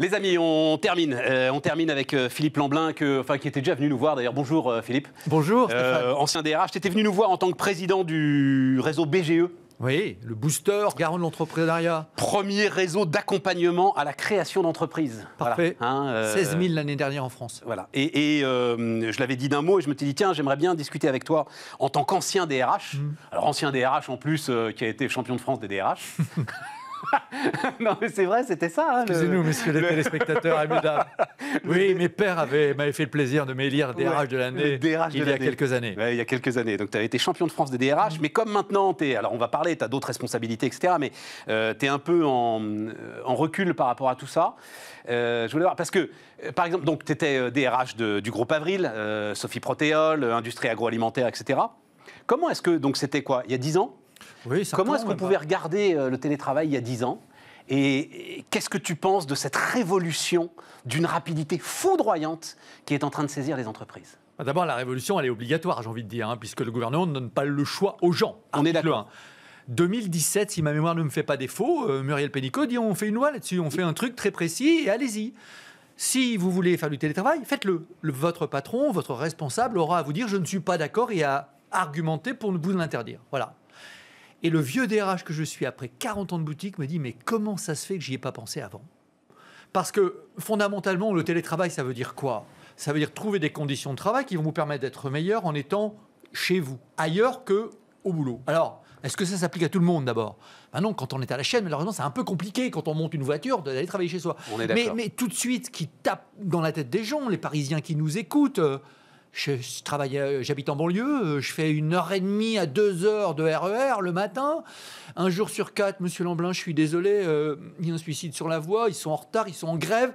Les amis, on termine. Euh, on termine avec euh, Philippe Lamblin, que, enfin, qui était déjà venu nous voir d'ailleurs. Bonjour euh, Philippe. Bonjour. ancien DRH, tu étais venu nous voir en tant que président du réseau BGE. Oui, le booster, garant de l'entrepreneuriat. Premier réseau d'accompagnement à la création d'entreprises. Parfait. 16 hein, 000 l'année dernière en France. Voilà. Et, je l'avais dit d'un mot et je me suis dit, tiens, j'aimerais bien discuter avec toi en tant qu'ancien DRH. Mm. Alors, ancien DRH en plus, qui a été champion de France des DRH. non, mais c'est vrai, c'était ça. Hein, Excusez-nous, monsieur messieurs les le... téléspectateurs, amis Oui, mes pères m'avaient fait le plaisir de m'élire DRH de l'année il y a quelques années. il y a quelques années. Donc, tu avais été champion de France des DRH, mais comme maintenant, es, alors on va parler, tu as d'autres responsabilités, etc., mais euh, tu es un peu euh, en, recul par rapport à tout ça. Euh, je voulais voir, parce que, par exemple, donc tu étais DRH du groupe Avril, Sophie Protéol, industrie agroalimentaire, etc. Comment est-ce que, donc c'était quoi, il y a 10 ans Comment est-ce qu'on bah. pouvait regarder euh, le télétravail il y a 10 ans et qu'est-ce que tu penses de cette révolution d'une rapidité foudroyante qui est en train de saisir les entreprises bah, D'abord, la révolution, elle est obligatoire, j'ai envie de dire, hein, puisque le gouvernement ne donne pas le choix aux gens. On est d'accord. 2017, si ma mémoire ne me fait pas défaut, euh, Muriel Pénicaud dit on fait une loi là-dessus, on fait un truc très précis et allez-y. Si vous voulez faire du télétravail, faites-le. Le, votre patron, votre responsable aura à vous dire je ne suis pas d'accord et à argumenter pour vous l'interdire. Voilà. Et le vieux DRH que je suis après 40 ans de boutique me dit mais comment ça se fait que j'y ai pas pensé avant Parce que fondamentalement, le télétravail, ça veut dire quoi Ça veut dire trouver des conditions de travail qui vont vous permettre d'être meilleur en étant chez vous, ailleurs que au boulot. Alors, est-ce que ça s'applique à tout le monde d'abord ben Non, quand on est à la chaîne, malheureusement, c'est un peu compliqué quand on monte une voiture d'aller travailler chez soi. mais, tout de suite, qui tape dans la tête des gens, les Parisiens qui nous écoutent. Euh, je, euh, j'habite en banlieue, euh, je fais une heure et demie à deux heures de RER e le matin. Un jour sur quatre, Monsieur Lamblin, je suis désolé, euh, il y a un suicide sur la voie, ils sont en retard, ils sont en grève.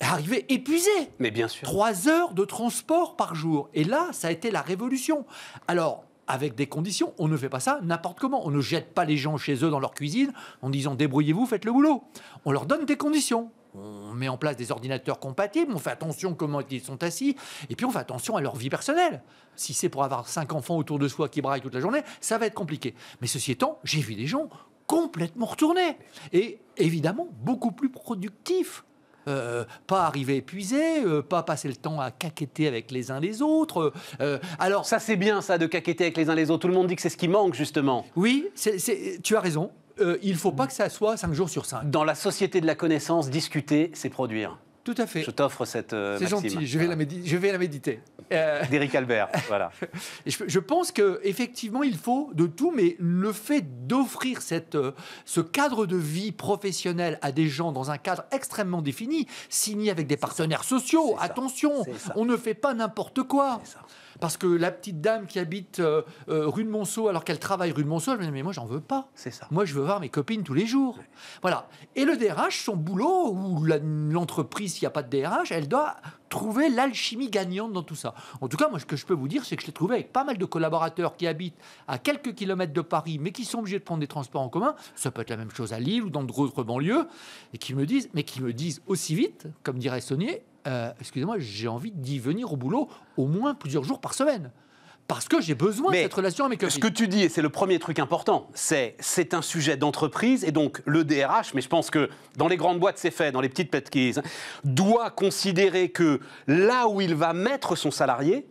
Arrivé épuisé. Mais bien sûr. Trois heures de transport par jour. Et là, ça a été la révolution. Alors, avec des conditions. On ne fait pas ça n'importe comment. On ne jette pas les gens chez eux dans leur cuisine en disant débrouillez-vous, faites le boulot. On leur donne des conditions on met en place des ordinateurs compatibles, on fait attention comment ils sont assis, et puis on fait attention à leur vie personnelle. Si c'est pour avoir cinq enfants autour de soi qui braillent toute la journée, ça va être compliqué. Mais ceci étant, j'ai vu des gens complètement retournés, et évidemment beaucoup plus productifs. Euh, pas arriver épuisé, euh, pas passer le temps à caqueter avec les uns les autres. Euh, alors ça c'est bien ça de caqueter avec les uns les autres. Tout le monde dit que c'est ce qui manque justement. Oui, tu as raison. Euh, il ne faut pas que ça soit 5 jours sur 5. Dans la société de la connaissance, discuter, c'est produire. Tout à fait. Je t'offre cette euh, C'est gentil, je vais, la méditer. Euh, D'Éric Albert, voilà. je, pense pense qu'effectivement, il faut de tout, mais le fait d'offrir ce cadre de vie professionnelle à des gens dans un cadre extrêmement défini, signé avec des partenaires sociaux, attention, on ne fait pas n'importe quoi parce que la petite dame qui habite euh, euh, rue de Monceau, alors qu'elle travaille rue de Monceau, elle me dit Mais moi, j'en veux pas. C'est ça. Moi, je veux voir mes copines tous les jours. Voilà. Et le DRH, son boulot, ou l'entreprise, s'il n'y a pas de DRH, elle doit trouver l'alchimie gagnante dans tout ça. En tout cas, moi, ce que je peux vous dire, c'est que je l'ai trouvé avec pas mal de collaborateurs qui habitent à quelques kilomètres de Paris, mais qui sont obligés de prendre des transports en commun. Ça peut être la même chose à Lille ou dans d'autres banlieues, et qui me disent, mais qui me disent aussi vite, comme dirait Saunier, euh, excusez-moi, j'ai envie d'y venir au boulot au moins plusieurs jours par semaine parce que j'ai besoin de cette relation avec le Ce que tu dis, et c'est le premier truc important, c'est c'est un sujet d'entreprise, et donc le DRH, mais je pense que dans les grandes boîtes c'est fait, dans les petites petkies, hein, doit considérer que là où il va mettre son salarié,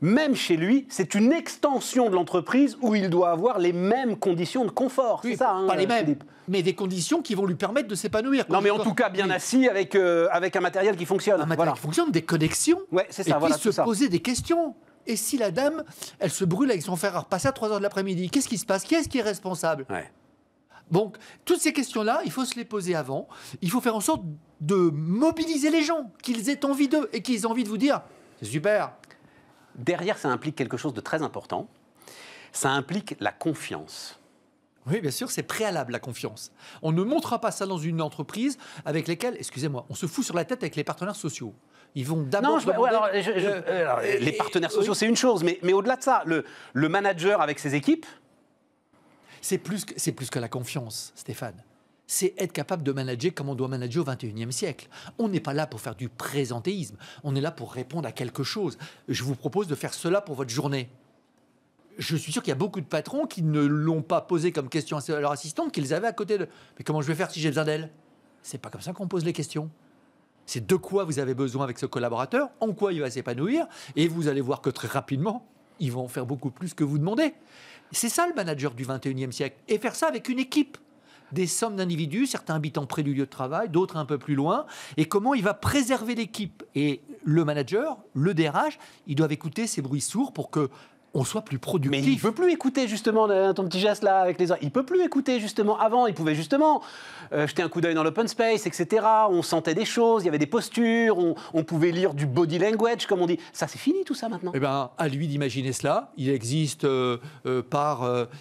même chez lui, c'est une extension de l'entreprise où il doit avoir les mêmes conditions de confort. c'est ça, hein, pas les mêmes, mais des conditions qui vont lui permettre de s'épanouir. Non, mais en tout cas, bien assis avec, euh, avec un matériel qui fonctionne. Un matériel voilà. qui fonctionne, des connexions. Ouais, c'est ça. Et se poser des questions. Et si la dame, elle se brûle avec son fer à repasser à 3 heures de l'après-midi, qu'est-ce qui se passe Qui est-ce qui est responsable Donc, toutes ces questions-là, il faut se les poser avant. Il faut faire en sorte de mobiliser les gens, qu'ils aient envie d'eux et qu'ils aient envie de vous dire c'est super, derrière, ça implique quelque chose de très important. Ça implique la confiance. Oui, bien sûr, c'est préalable la confiance. On ne montrera pas ça dans une entreprise avec lesquelles, excusez-moi, on se fout sur la tête avec les partenaires sociaux. Ils vont d'abord. les partenaires sociaux, c'est une chose, mais, mais au-delà de ça, le, manager avec ses équipes. C'est plus, plus que la confiance, Stéphane c'est être capable de manager comme on doit manager au 21e siècle. On n'est pas là pour faire du présentéisme, on est là pour répondre à quelque chose. Je vous propose de faire cela pour votre journée. Je suis sûr qu'il y a beaucoup de patrons qui ne l'ont pas posé comme question à leur assistante, qu'ils avaient à côté de Mais comment je vais faire si j'ai besoin d'elle C'est pas comme ça qu'on pose les questions c'est de quoi vous avez besoin avec ce collaborateur, en quoi il va s'épanouir, et vous allez voir que très rapidement, ils vont faire beaucoup plus que vous demandez. C'est ça le manager du 21e siècle, et faire ça avec une équipe des sommes d'individus, certains habitants près du lieu de travail, d'autres un peu plus loin, et comment il va préserver l'équipe. Et le manager, le DRH, ils doivent écouter ces bruits sourds pour que on soit plus productif. Mais il peut plus écouter justement ton petit geste là avec les oreilles. Il peut plus écouter justement. Avant, il pouvait justement euh, jeter un coup d'œil dans l'open space, etc. On sentait des choses, il y avait des postures, on, pouvait lire du body language, comme on dit. Ça, c'est fini tout ça maintenant. Eh bien, à lui d'imaginer cela. Il existe euh, euh, par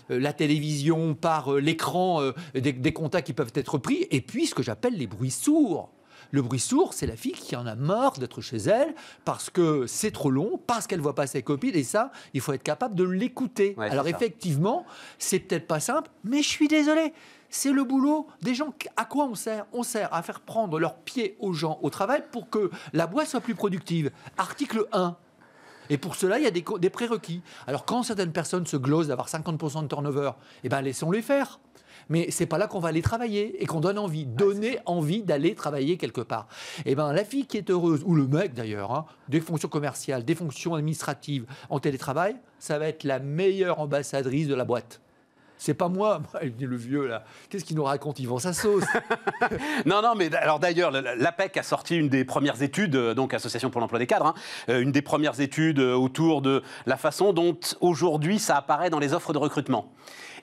la télévision, par l'écran, des, des contacts qui peuvent être pris, et puis ce que j'appelle les bruits sourds. Le bruit sourd, c'est la fille qui en a marre d'être chez elle parce que c'est trop long, parce qu'elle voit pas ses copines. Et ça, il faut être capable de l'écouter. Alors effectivement, c'est peut-être pas simple, mais je suis désolé c'est le boulot des gens. À quoi on sert On sert à faire prendre leurs pieds aux gens au travail pour que la boîte soit plus productive. Article 1. Et pour cela, il y a des, prérequis. Alors quand certaines personnes se glosent d'avoir 50% de turnover, eh ben laissons-les faire mais c'est pas là qu'on va aller travailler et qu'on donne envie, donner envie d'aller travailler quelque part. Eh ben la fille qui est heureuse ou le mec d'ailleurs, hein, des fonctions commerciales, des fonctions administratives en télétravail, ça va être la meilleure ambassadrice de la boîte. C'est pas moi, le vieux là. Qu'est-ce qu'il nous raconte Il vend sa sauce. non, non, mais alors d'ailleurs, l'APEC a sorti une des premières études, euh, donc Association pour l'emploi des cadres, hein, euh, une des premières études euh, autour de la façon dont aujourd'hui ça apparaît dans les offres de recrutement.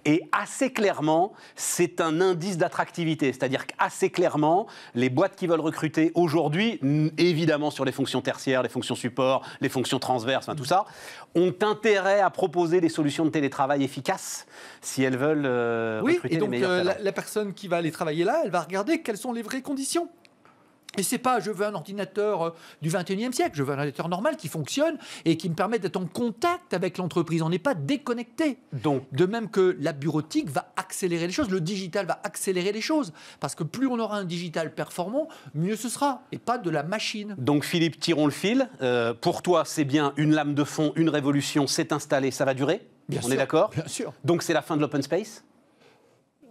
Et assez clairement, c'est un indice d'attractivité. C'est-à-dire qu'assez clairement, les boîtes qui veulent recruter aujourd'hui, mm, évidemment sur les fonctions tertiaires, les fonctions support, les fonctions transverses, tout ça, ont intérêt à proposer des solutions de télétravail efficaces si elles veulent euh, oui, et donc, euh, la personne qui va aller travailler là, elle va regarder quelles sont les vraies conditions et c'est pas, je veux un ordinateur euh, du 21e siècle, je veux un ordinateur normal qui fonctionne et qui me permet d'être en contact avec l'entreprise. On n'est pas déconnecté. Donc, de même que la bureautique va accélérer les choses, le digital va accélérer les choses. Parce que plus on aura un digital performant, mieux ce sera, et pas de la machine. Donc, Philippe, tirons le fil. Euh, pour toi, c'est bien une lame de fond, une révolution, c'est installé, ça va durer on est d'accord Bien sûr. Donc, c'est la fin de l'open space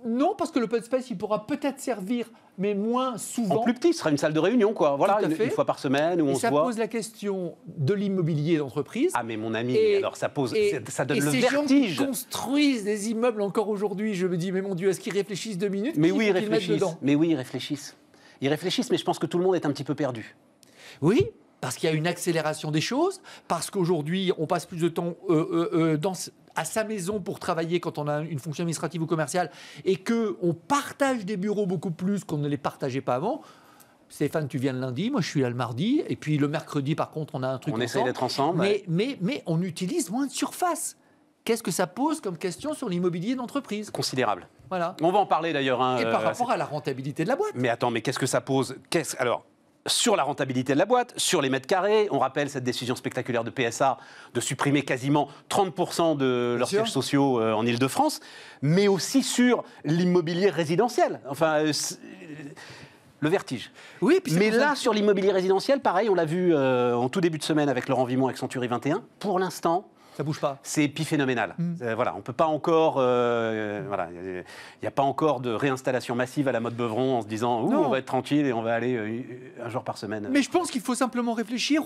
non, parce que l'open space, il pourra peut-être servir, mais moins souvent. En plus petit, ce sera une salle de réunion, quoi. Voilà, une, fois par semaine, où on se voit. pose la question de l'immobilier d'entreprise. Ah, mais mon ami, alors ça pose, ça donne et le ces Gens qui construisent des immeubles encore aujourd'hui. Je me dis, mais mon Dieu, est-ce qu'ils réfléchissent deux minutes Mais oui, ils réfléchissent. mais oui, ils réfléchissent. Ils réfléchissent, mais je pense que tout le monde est un petit peu perdu. Oui, parce qu'il y a une accélération des choses, parce qu'aujourd'hui, on passe plus de temps euh, euh, euh, dans, à sa maison pour travailler quand on a une fonction administrative ou commerciale et que on partage des bureaux beaucoup plus qu'on ne les partageait pas avant, Stéphane, tu viens le lundi, moi je suis là le mardi, et puis le mercredi, par contre, on a un truc. On d'être ensemble. Mais, mais, mais, on utilise moins de surface. Qu'est-ce que ça pose comme question sur l'immobilier d'entreprise Considérable. Voilà. On va en parler d'ailleurs. Hein, et par euh, rapport à la rentabilité de la boîte. Mais attends, mais qu'est-ce que ça pose Qu'est-ce Alors, sur la rentabilité de la boîte, sur les mètres carrés. On rappelle cette décision spectaculaire de PSA de supprimer quasiment 30% de leurs sièges sociaux euh, en Ile-de-France, mais aussi sur l'immobilier résidentiel. Enfin, euh, euh, le vertige. Oui, mais là, sur l'immobilier résidentiel, pareil, on l'a vu en tout début de semaine avec Laurent Vimon avec 21. Pour l'instant, ça bouge pas. C'est épiphénoménal. Hmm. Euh, voilà, on peut pas encore. Euh, voilà, il n'y a, pas encore de réinstallation massive à la mode Beuvron en se disant on va être tranquille et on va aller euh, un jour par semaine. Mais je pense qu'il faut simplement réfléchir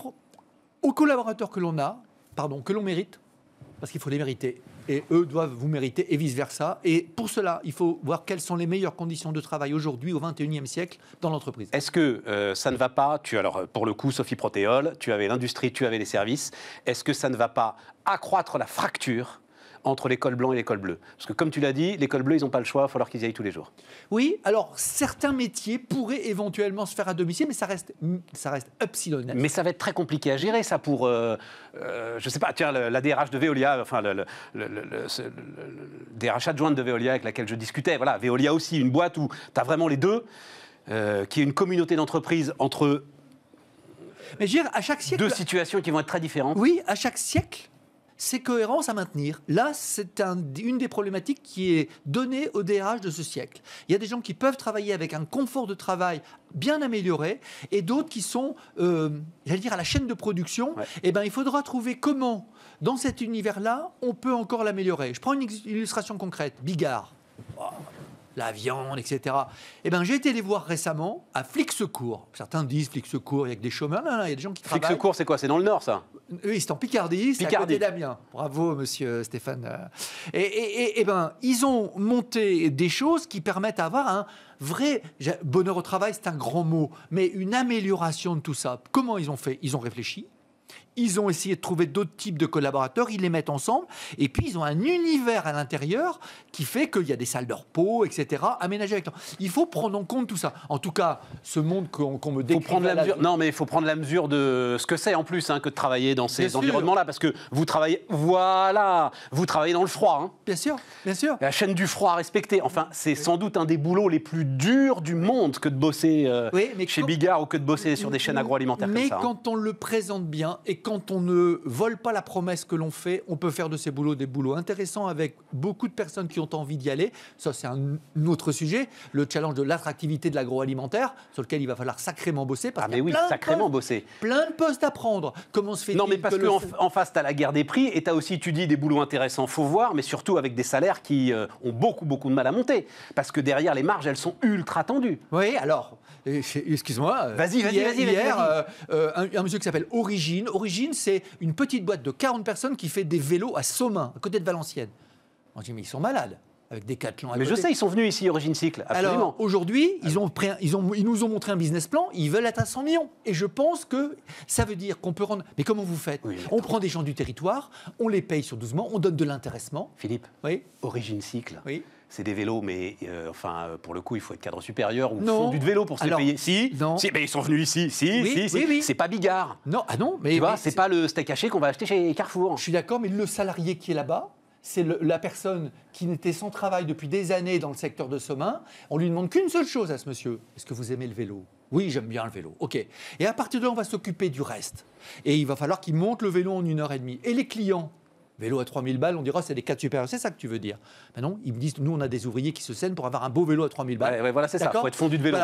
aux collaborateurs que l'on a, pardon, que l'on mérite, parce qu'il faut les mériter. Et eux doivent vous mériter et vice-versa. Et pour cela, il faut voir quelles sont les meilleures conditions de travail aujourd'hui au XXIe siècle dans l'entreprise. Est-ce que euh, ça ne va pas Tu alors euh, pour le coup, Sophie Protéol, tu avais l'industrie, tu avais les services. Est-ce que ça ne va pas accroître la fracture entre l'école blanc et l'école bleue Parce que comme tu l'as dit, l'école bleue, ils n'ont pas le choix, il va falloir qu'ils y aillent tous les jours. Oui, alors certains métiers pourraient éventuellement se faire à domicile, mais ça reste, ça reste Mais ça va être très compliqué à gérer, ça, pour, euh, ne euh, je sais pas, tiens, la DRH de Veolia, enfin, le, DRH adjointe de Veolia avec laquelle je discutais, voilà, Veolia aussi, une boîte où tu as vraiment les deux, euh, qui est une communauté d'entreprise entre... Mais dire, à chaque siècle... Deux situations qui vont être très différentes. Oui, à chaque siècle, c'est cohérence à maintenir. Là, c'est une des problématiques qui est donnée au DRH de ce siècle. Il y a des gens qui peuvent travailler avec un confort de travail bien amélioré et d'autres qui sont, euh, j'allais dire, à la chaîne de production. Eh ben, il faudra trouver comment, dans cet univers-là, on peut encore l'améliorer. Je prends une illustration concrète. Bigard la viande, etc. Et eh ben j'ai été les voir récemment à Flic Secours. Certains disent Flic Secours, il y a que des chômeurs. Là, il y a des gens qui travaillent. c'est quoi C'est dans le Nord, ça Oui, c'est en Picardie, c'est à côté d'Amiens. Bravo, monsieur Stéphane. Et, et ben, ils ont monté des choses qui permettent d'avoir un vrai bonheur au travail, c'est un grand mot, mais une amélioration de tout ça. Comment ils ont fait Ils ont réfléchi, ils ont essayé de trouver d'autres types de collaborateurs, ils les mettent ensemble, et puis ils ont un univers à l'intérieur qui fait qu'il y a des salles de repos, etc., aménagées avec Il faut prendre en compte tout ça. En tout cas, ce monde qu'on me décrit... Non, mais il faut prendre la mesure de ce que c'est en plus hein, que de travailler dans ces environnements-là, parce que vous travaillez... Voilà Vous travaillez dans le froid. Hein. Bien sûr, bien sûr. La chaîne du froid à respecter. Enfin, c'est sans doute un des boulots les plus durs du monde que de bosser euh, chez Bigard ou que de bosser sur des chaînes agroalimentaires mais comme ça. Mais hein. quand on le présente bien et et quand on ne vole pas la promesse que l'on fait, on peut faire de ces boulots des boulots intéressants avec beaucoup de personnes qui ont envie d'y aller. Ça, c'est un autre sujet. Le challenge de l'attractivité de l'agroalimentaire, sur lequel il va falloir sacrément bosser. Parce ah, mais oui, plein sacrément bosser. Plein de postes à prendre. Comment se fait Non, mais parce en face, tu as la guerre des prix et tu as aussi, tu dis, des boulots intéressants, faut voir, mais surtout avec des salaires qui euh, ont beaucoup, beaucoup de mal à monter. Parce que derrière, les marges, elles sont ultra tendues. Oui, alors, eh, excuse-moi. Vas-y, euh, vas-y, vas-y. Hier, -y, euh, un, monsieur qui s'appelle Origine Origine, c'est une petite boîte de 40 personnes qui fait des vélos à Saumin, à côté de Valenciennes. On dit, mais ils sont malades avec des À mais je sais, ils sont venus ici, Origine Cycle. Absolument. Alors aujourd'hui, ils, ont nous ont montré un business plan, ils veulent atteindre 100 millions. Et je pense que ça veut dire qu'on peut rendre. Mais comment vous faites On prend des gens du territoire, on les paye sur 12 mois, on donne de l'intéressement. Philippe, oui Origine Cycle. Oui c'est des vélos, mais euh, enfin, euh, pour le coup, il faut être cadre supérieur ou fondu de vélo pour se Si, non. mais ils sont venus ici, si, si, si. C'est pas Bigard. Non, ah non, mais. Tu vois, c'est pas le steak haché qu'on va acheter chez Carrefour. Je suis d'accord, mais le salarié qui est là-bas, c'est la personne qui n'était sans travail depuis des années dans le secteur de Somain. On lui demande qu'une seule chose à ce monsieur est-ce que vous aimez le vélo Oui, j'aime bien le vélo. Ok. Et à partir de là, on va s'occuper du reste. Et il va falloir qu'il monte le vélo en une heure et demie. Et les clients vélo à 3000 balles, on dira c'est des 4 supérieurs, c'est ça que tu veux dire. Ben non, ils me disent, nous on a des ouvriers qui se saignent pour avoir un beau vélo à 3000 balles. voilà, c'est ça, faut être fondu de vélo.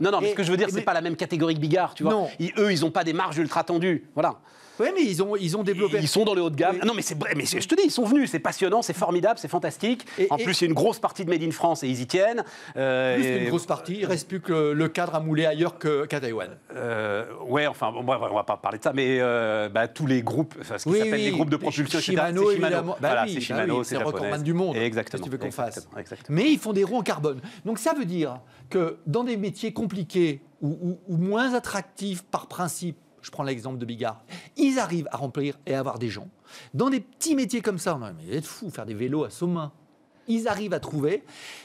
Non, non, mais ce que je veux dire, c'est n'est pas la même catégorie que Bigard, tu vois. eux, ils n'ont pas des marges ultra tendues, voilà. Oui, mais ils ont, ils ont développé. Ils sont dans le haut de gamme. Ah non, mais, mais je te dis, ils sont venus. C'est passionnant, c'est formidable, c'est fantastique. Et, en plus, il y a une grosse partie de Made in France et ils y tiennent. Euh, plus une grosse partie. Il reste plus que le cadre à mouler ailleurs qu'à Taïwan. Euh, ouais, enfin, bon, on va pas parler de ça, mais euh, bah, tous les groupes, enfin, ce qui s'appelle les groupes de propulsion, Shimano, c'est Shimano. Bah, voilà, c'est bah Shimano, c'est recordman du monde. Hein, exactement. tu veux qu'on fasse. Mais ils font des roues en carbone. Donc ça veut dire que dans des métiers compliqués ou moins attractifs par principe je prends l'exemple de Bigard, ils arrivent à remplir et à avoir des gens. Dans des petits métiers comme ça, mais vous êtes fou, faire des vélos à Saumin, ils arrivent à trouver.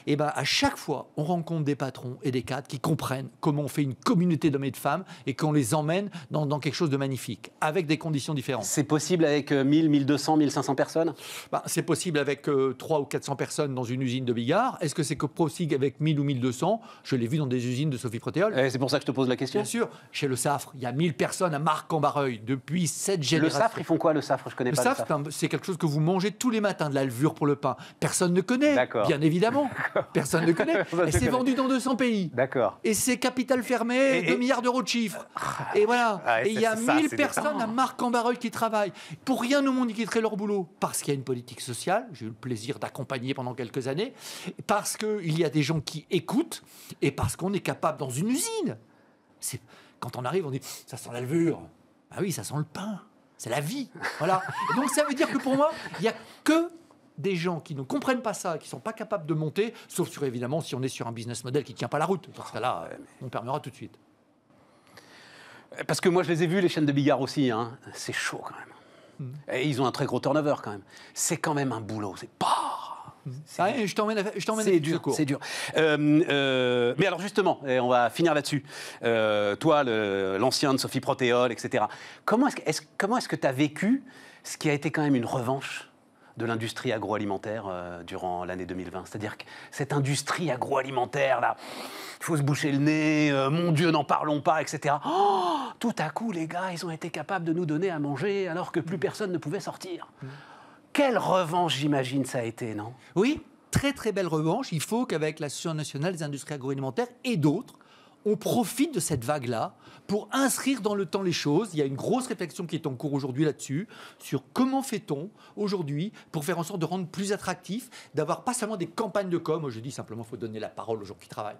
Et eh ben à chaque fois, on rencontre des patrons et des cadres qui comprennent comment on fait une communauté d'hommes et de femmes et qu'on les emmène dans, quelque chose de magnifique, avec des conditions différentes. C'est possible avec 1000, 1200, 1500 personnes ben, C'est possible avec euh, 300 ou 400 personnes dans une usine de Bigard. Est-ce que c'est que possible avec 1000 ou 1200 Je l'ai vu dans des usines de Sophie Protéol. Eh, c'est pour ça que je te pose la question. Bien sûr, chez le Safre, il y a 1000 personnes à Marc-en-Barreuil depuis 7 générations. Le Safre, ils font quoi le Safre Je connais le pas le Safre. C'est quelque chose que vous mangez tous les matins, de la levure pour le pain. Personne ne connaît, bien évidemment. Personne ne connaît. Elle s'est vendue dans 200 pays. D'accord. Et c'est capital fermé, 2 milliards d'euros de chiffres. Ah, et voilà. Ah, et il y a 1000 personnes à marc en qui travaillent. Pour rien au monde, ils quitteraient leur boulot. Parce qu'il y a une politique sociale, j'ai eu le plaisir d'accompagner pendant quelques années, parce qu'il y a des gens qui écoutent, et parce qu'on est capable dans une usine. C'est... Quand on arrive, on dit ça sent la levure. Ah oui, ça sent le pain. C'est la vie. Voilà. donc ça veut dire que pour moi, il n'y a que des gens qui ne comprennent pas ça, qui ne sont pas capables de monter, sauf sur évidemment si on est sur un business model qui ne tient pas la route. Parce que là on permettra tout de suite. Parce que moi, je les ai vus, les chaînes de Bigard aussi. Hein. C'est chaud quand même. Hmm. Et ils ont un très gros turnover quand même. C'est quand même un boulot. C'est pas. Hmm. Ah, je t'emmène, je t'emmène. C'est dur, c'est dur. Euh, euh, mais alors justement, on va finir là-dessus. Euh, toi, l'ancien de Sophie Protéol, etc. Comment est-ce, comment est-ce que tu as vécu ce qui a été quand même une revanche de l'industrie agroalimentaire euh, durant l'année 2020. C'est-à-dire que cette industrie agroalimentaire, là, il faut se boucher le nez, euh, mon Dieu, n'en parlons pas, etc. Oh, tout à coup, les gars, ils ont été capables de nous donner à manger alors que plus mm. personne ne pouvait sortir. Mm. Quelle revanche, j'imagine, ça a été, non Oui, très très belle revanche. Il faut qu'avec l'Association nationale des industries agroalimentaires et d'autres, on profite de cette vague-là pour inscrire dans le temps les choses. Il y a une grosse réflexion qui est en cours aujourd'hui là-dessus, sur comment fait-on aujourd'hui pour faire en sorte de rendre plus attractif, d'avoir pas seulement des campagnes de com, je dis simplement faut donner la parole aux gens qui travaillent.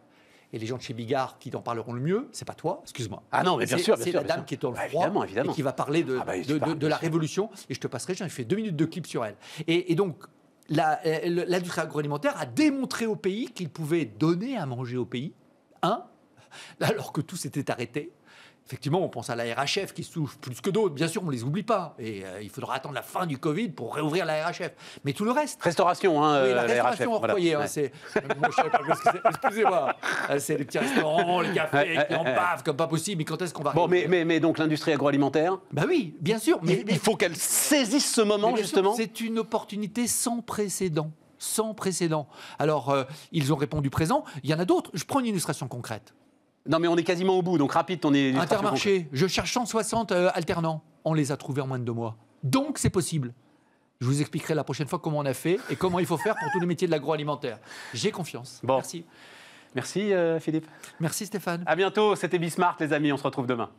Et les gens de chez Bigard qui en parleront le mieux, c'est pas toi, excuse-moi. Ah non, mais bien sûr, c'est la dame qui est bah, dans et qui va parler de, ah bah, la révolution. Et je te passerai, ai fait deux minutes de clip sur elle. et, et donc, euh, l'industrie agroalimentaire a démontré au pays qu'il pouvait donner à manger au pays alors que tout s'était arrêté. Effectivement, on pense à la RHF qui souffre plus que d'autres. Bien sûr, on ne les oublie pas. Et euh, il faudra attendre la fin du Covid pour réouvrir la RHF. Mais tout le reste. Restauration, hein, euh, la, restauration Excusez-moi. Euh, c'est les petits restaurants, les cafés qui en comme pas possible. Mais quand est-ce qu'on va. Bon, mais, donc l'industrie agroalimentaire Ben oui, bien sûr. Mais, il, faut qu'elle saisisse ce moment, justement. C'est une opportunité sans précédent sans précédent. Alors, ils ont répondu présent. Il y en a d'autres. Je prends une illustration concrète. Non, mais on est quasiment au bout, donc rapide, on est. Intermarché, je cherche 160 60 euh, alternants. On les a trouvés en moins de deux mois. Donc, c'est possible. Je vous expliquerai la prochaine fois comment on a fait et comment il faut faire pour tous les métiers de l'agroalimentaire. J'ai confiance. Bon. Merci. Merci, euh, Philippe. Merci, Stéphane. À bientôt. C'était Bismart, les amis. On se retrouve demain.